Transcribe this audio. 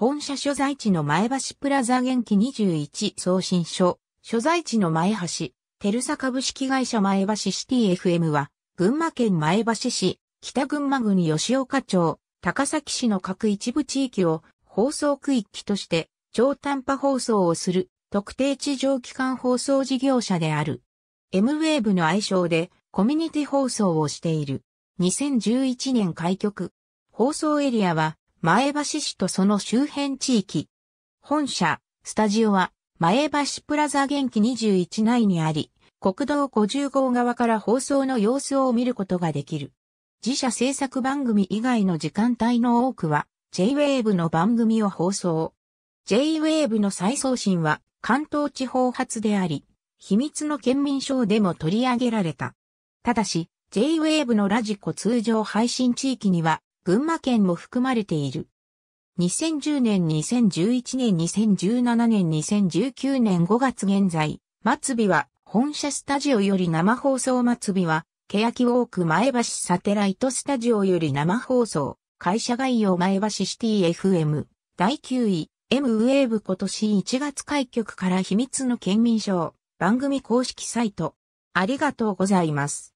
本社所在地の前橋プラザ元気21送信所、所在地の前橋、テルサ株式会社前橋シティ FM は、群馬県前橋市、北群馬郡吉岡町、高崎市の各一部地域を放送区域として超短波放送をする特定地上機関放送事業者である。M-Wave の愛称でコミュニティ放送をしている。2011年開局。放送エリアは前橋市とその周辺地域。本社、スタジオは、前橋プラザ元気21内にあり、国道50号側から放送の様子を見ることができる。自社制作番組以外の時間帯の多くは、J-Wave の番組を放送。J-Wave の再送信は、関東地方発であり、秘密の県民賞でも取り上げられた。ただし、J-Wave のラジコ通常配信地域には群馬県も含まれている。2010年、2011年、2017年、2019年5月現在、末尾は本社スタジオより生放送末尾は、欅ウォーク前橋サテライトスタジオより生放送、会社概要前橋シティ FM、第9位、M ウェーブ今年1月開局から秘密の県民賞、番組公式サイト。ありがとうございます。